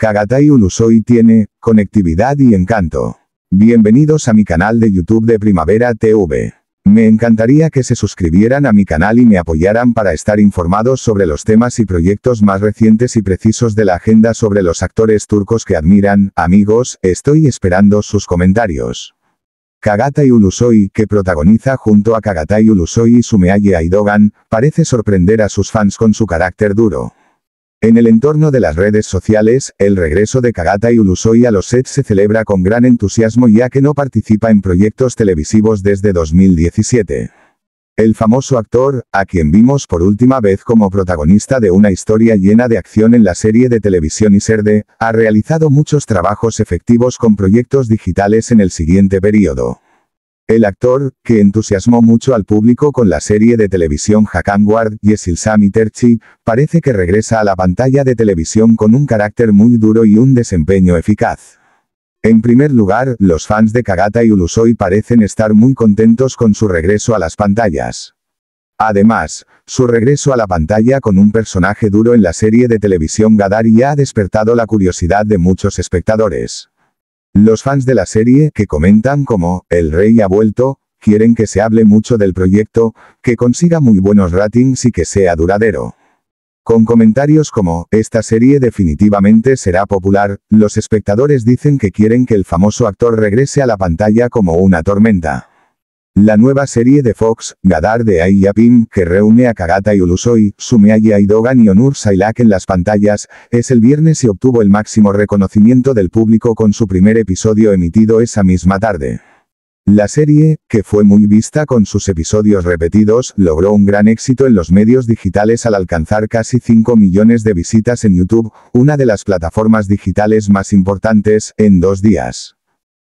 Kagatai Ulusoi tiene, conectividad y encanto. Bienvenidos a mi canal de YouTube de Primavera TV. Me encantaría que se suscribieran a mi canal y me apoyaran para estar informados sobre los temas y proyectos más recientes y precisos de la agenda sobre los actores turcos que admiran, amigos, estoy esperando sus comentarios. Kagatai Ulusoy, que protagoniza junto a Kagatay Ulusoy y Sumeaye Aidogan, parece sorprender a sus fans con su carácter duro. En el entorno de las redes sociales, el regreso de Kagata y Ulusoi a los sets se celebra con gran entusiasmo ya que no participa en proyectos televisivos desde 2017. El famoso actor, a quien vimos por última vez como protagonista de una historia llena de acción en la serie de televisión Iserde, ha realizado muchos trabajos efectivos con proyectos digitales en el siguiente periodo. El actor, que entusiasmó mucho al público con la serie de televisión Hakan Ward y Sami Terchi, parece que regresa a la pantalla de televisión con un carácter muy duro y un desempeño eficaz. En primer lugar, los fans de Kagata y Ulusoi parecen estar muy contentos con su regreso a las pantallas. Además, su regreso a la pantalla con un personaje duro en la serie de televisión Gadari ha despertado la curiosidad de muchos espectadores. Los fans de la serie, que comentan como, el rey ha vuelto, quieren que se hable mucho del proyecto, que consiga muy buenos ratings y que sea duradero. Con comentarios como, esta serie definitivamente será popular, los espectadores dicen que quieren que el famoso actor regrese a la pantalla como una tormenta. La nueva serie de Fox, Gadar de Ayyapim, que reúne a Kagata y Ulusoi, Sumeaya y Dogan y Onur Sailak en las pantallas, es el viernes y obtuvo el máximo reconocimiento del público con su primer episodio emitido esa misma tarde. La serie, que fue muy vista con sus episodios repetidos, logró un gran éxito en los medios digitales al alcanzar casi 5 millones de visitas en YouTube, una de las plataformas digitales más importantes, en dos días.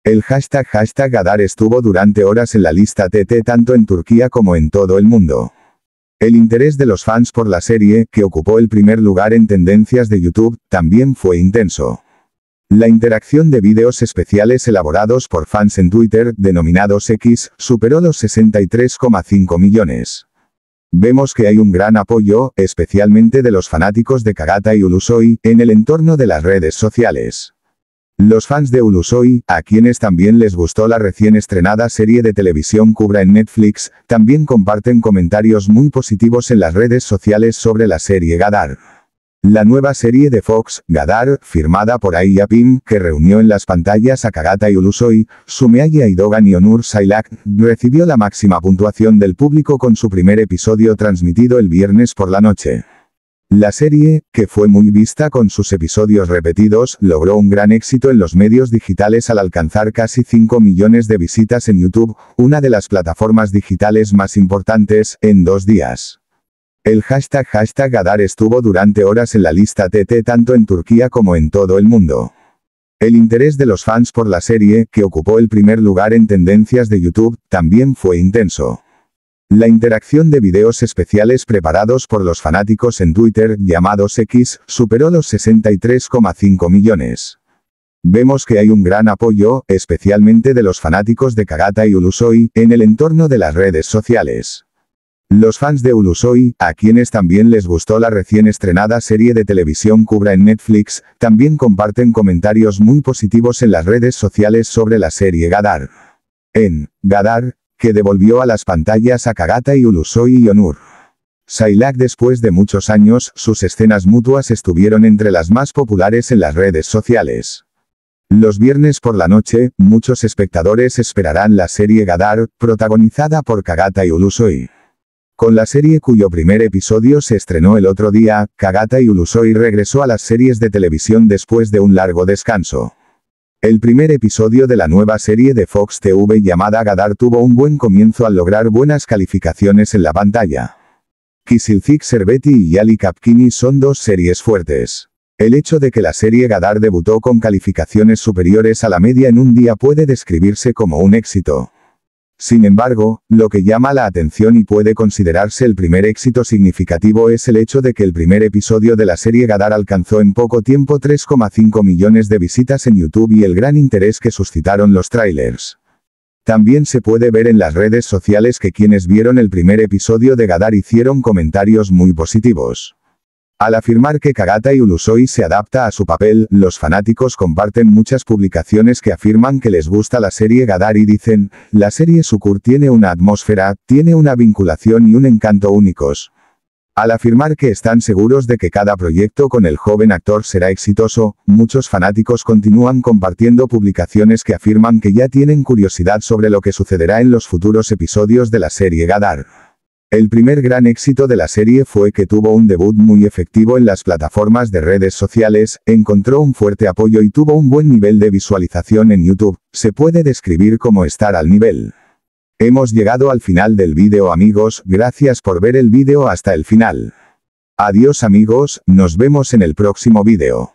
El hashtag hashtag Adar estuvo durante horas en la lista TT tanto en Turquía como en todo el mundo. El interés de los fans por la serie, que ocupó el primer lugar en tendencias de YouTube, también fue intenso. La interacción de vídeos especiales elaborados por fans en Twitter, denominados X, superó los 63,5 millones. Vemos que hay un gran apoyo, especialmente de los fanáticos de Kagata y Ulusoi, en el entorno de las redes sociales. Los fans de Ulusoy, a quienes también les gustó la recién estrenada serie de televisión Cubra en Netflix, también comparten comentarios muy positivos en las redes sociales sobre la serie Gadar. La nueva serie de Fox, Gadar, firmada por Aya Pim, que reunió en las pantallas a Kagata y Ulusoy, Sumeaya y Dogan y Onur Sailak, recibió la máxima puntuación del público con su primer episodio transmitido el viernes por la noche. La serie, que fue muy vista con sus episodios repetidos, logró un gran éxito en los medios digitales al alcanzar casi 5 millones de visitas en YouTube, una de las plataformas digitales más importantes, en dos días. El hashtag hashtag Adar estuvo durante horas en la lista TT tanto en Turquía como en todo el mundo. El interés de los fans por la serie, que ocupó el primer lugar en tendencias de YouTube, también fue intenso. La interacción de videos especiales preparados por los fanáticos en Twitter, llamados X, superó los 63,5 millones. Vemos que hay un gran apoyo, especialmente de los fanáticos de Kagata y Ulusoi, en el entorno de las redes sociales. Los fans de Ulusoy, a quienes también les gustó la recién estrenada serie de televisión Cubra en Netflix, también comparten comentarios muy positivos en las redes sociales sobre la serie Gadar. En Gadar, que devolvió a las pantallas a Kagata y Ulusoi y Onur. Sailak después de muchos años, sus escenas mutuas estuvieron entre las más populares en las redes sociales. Los viernes por la noche, muchos espectadores esperarán la serie Gadar, protagonizada por Kagata y Ulusoi. Con la serie cuyo primer episodio se estrenó el otro día, Kagata y Ulusoi regresó a las series de televisión después de un largo descanso. El primer episodio de la nueva serie de Fox TV llamada Gadar tuvo un buen comienzo al lograr buenas calificaciones en la pantalla. Kisilcik Servetti y Yali Kapkini son dos series fuertes. El hecho de que la serie Gadar debutó con calificaciones superiores a la media en un día puede describirse como un éxito. Sin embargo, lo que llama la atención y puede considerarse el primer éxito significativo es el hecho de que el primer episodio de la serie Gadar alcanzó en poco tiempo 3,5 millones de visitas en YouTube y el gran interés que suscitaron los trailers. También se puede ver en las redes sociales que quienes vieron el primer episodio de Gadar hicieron comentarios muy positivos. Al afirmar que Kagata y Ulusoi se adapta a su papel, los fanáticos comparten muchas publicaciones que afirman que les gusta la serie Gadar y dicen, la serie Sukur tiene una atmósfera, tiene una vinculación y un encanto únicos. Al afirmar que están seguros de que cada proyecto con el joven actor será exitoso, muchos fanáticos continúan compartiendo publicaciones que afirman que ya tienen curiosidad sobre lo que sucederá en los futuros episodios de la serie Gadar. El primer gran éxito de la serie fue que tuvo un debut muy efectivo en las plataformas de redes sociales, encontró un fuerte apoyo y tuvo un buen nivel de visualización en YouTube, se puede describir como estar al nivel. Hemos llegado al final del vídeo amigos, gracias por ver el vídeo hasta el final. Adiós amigos, nos vemos en el próximo vídeo.